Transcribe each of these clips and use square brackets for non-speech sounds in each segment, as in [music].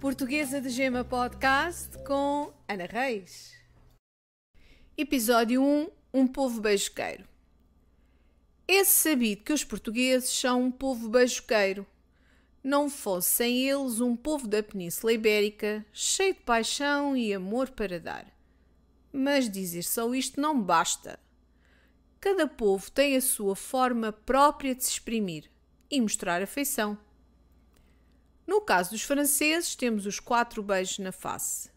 Portuguesa de Gema Podcast com Ana Reis. Episódio 1 Um povo beijoqueiro. É sabido que os portugueses são um povo beijoqueiro. Não fossem eles um povo da Península Ibérica, cheio de paixão e amor para dar. Mas dizer só isto não basta. Cada povo tem a sua forma própria de se exprimir e mostrar afeição. No caso dos franceses, temos os quatro beijos na face.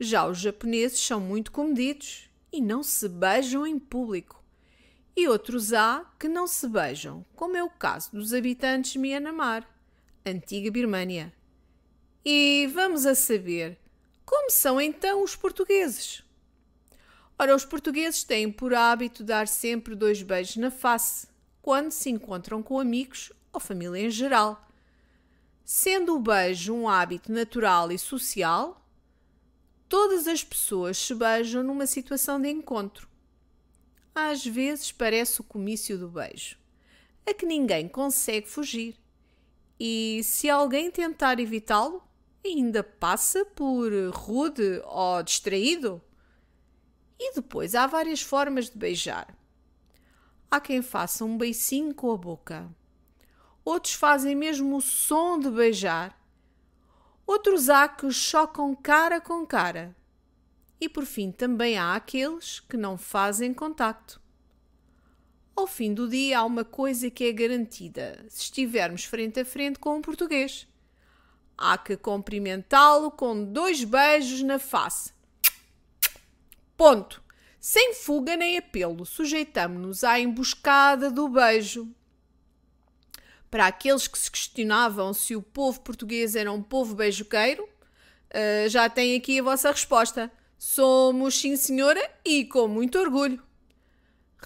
Já os japoneses são muito comedidos e não se beijam em público. E outros há que não se beijam, como é o caso dos habitantes de Myanmar, antiga Birmânia. E vamos a saber, como são então os portugueses? Ora, os portugueses têm por hábito dar sempre dois beijos na face, quando se encontram com amigos ou família em geral Sendo o beijo um hábito natural e social, todas as pessoas se beijam numa situação de encontro. Às vezes parece o comício do beijo, a que ninguém consegue fugir. E se alguém tentar evitá-lo, ainda passa por rude ou distraído. E depois há várias formas de beijar. Há quem faça um beicinho com a boca outros fazem mesmo o som de beijar, outros há que chocam cara com cara. E por fim, também há aqueles que não fazem contacto. Ao fim do dia, há uma coisa que é garantida se estivermos frente a frente com um português. Há que cumprimentá-lo com dois beijos na face. Ponto. Sem fuga nem apelo, sujeitamo-nos à emboscada do beijo para aqueles que se questionavam se o povo português era um povo beijoqueiro, uh, já tem aqui a vossa resposta. Somos, sim, senhora, e com muito orgulho.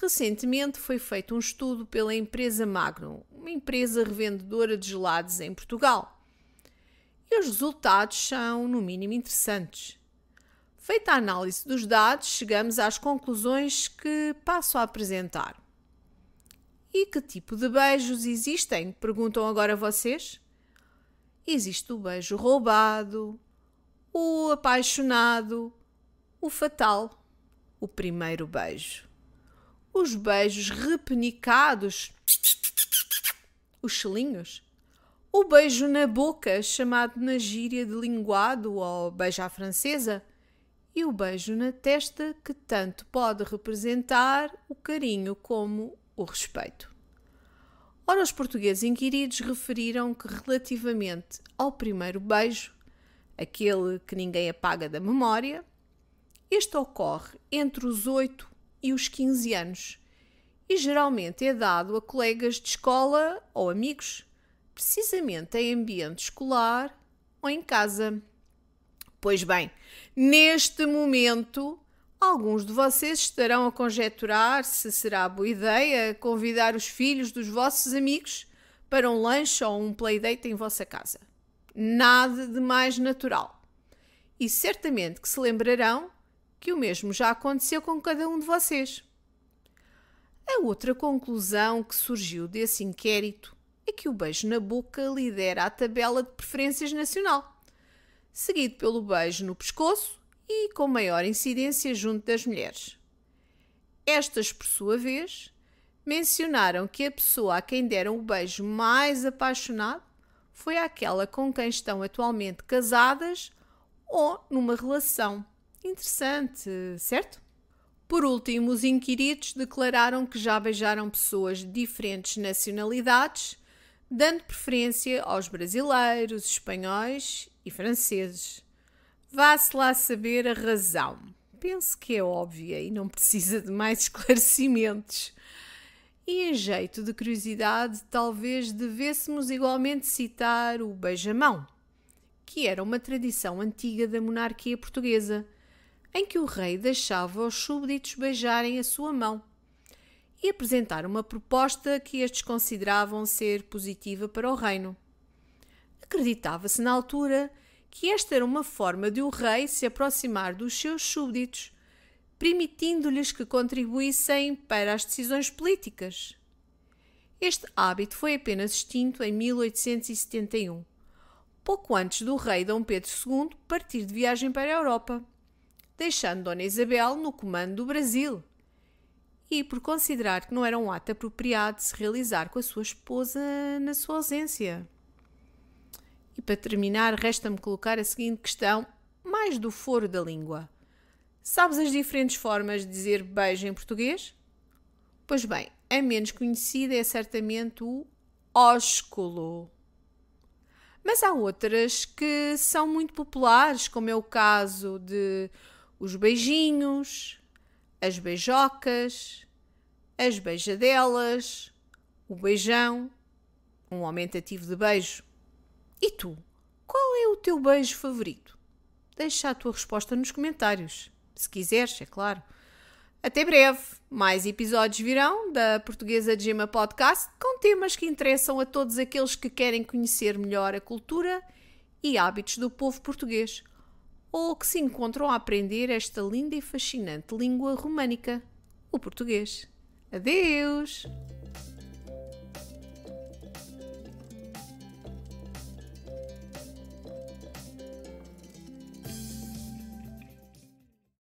Recentemente foi feito um estudo pela empresa Magnum, uma empresa revendedora de gelados em Portugal. E os resultados são, no mínimo, interessantes. Feita a análise dos dados, chegamos às conclusões que passo a apresentar. E que tipo de beijos existem? Perguntam agora vocês. Existe o beijo roubado, o apaixonado, o fatal, o primeiro beijo. Os beijos repenicados, os selinhos. O beijo na boca, chamado na gíria de linguado ou beijo à francesa. E o beijo na testa, que tanto pode representar o carinho como o respeito. Ora, os portugueses inquiridos referiram que, relativamente ao primeiro beijo, aquele que ninguém apaga da memória, este ocorre entre os 8 e os 15 anos e geralmente é dado a colegas de escola ou amigos, precisamente em ambiente escolar ou em casa. Pois bem, neste momento Alguns de vocês estarão a conjecturar se será boa ideia convidar os filhos dos vossos amigos para um lanche ou um playdate em vossa casa. Nada de mais natural. E certamente que se lembrarão que o mesmo já aconteceu com cada um de vocês. A outra conclusão que surgiu desse inquérito é que o beijo na boca lidera a tabela de preferências nacional, seguido pelo beijo no pescoço e com maior incidência junto das mulheres. Estas, por sua vez, mencionaram que a pessoa a quem deram o beijo mais apaixonado foi aquela com quem estão atualmente casadas ou numa relação. Interessante, certo? Por último, os inquiridos declararam que já beijaram pessoas de diferentes nacionalidades, dando preferência aos brasileiros, espanhóis e franceses. Vá-se lá saber a razão. Penso que é óbvia e não precisa de mais [laughs] esclarecimentos. E em jeito de curiosidade, talvez devêssemos igualmente citar o beijamão, que era uma tradição antiga da monarquia portuguesa, em que o rei deixava os súbditos beijarem a sua mão e apresentar uma proposta que estes consideravam ser positiva para o reino. Acreditava-se na altura que esta era uma forma de o rei se aproximar dos seus súbditos, permitindo-lhes que contribuíssem para as decisões políticas. Este hábito foi apenas extinto em 1871, pouco antes do rei Dom Pedro II partir de viagem para a Europa, deixando Dona Isabel no comando do Brasil e por considerar que não era um ato apropriado se realizar com a sua esposa na sua ausência. E para terminar, resta-me colocar a seguinte questão, mais do foro da língua. Sabes as diferentes formas de dizer beijo em português? Pois bem, a menos conhecida é certamente o ósculo. Mas há outras que são muito populares, como é o caso de os beijinhos, as beijocas, as beijadelas, o beijão, um aumentativo de beijo. E tu? Qual é o teu beijo favorito? Deixa a tua resposta nos comentários, se quiseres, é claro. Até breve! Mais episódios virão da Portuguesa de Gema Podcast com temas que interessam a todos aqueles que querem conhecer melhor a cultura e hábitos do povo português ou que se encontram a aprender esta linda e fascinante língua românica, o português. Adeus!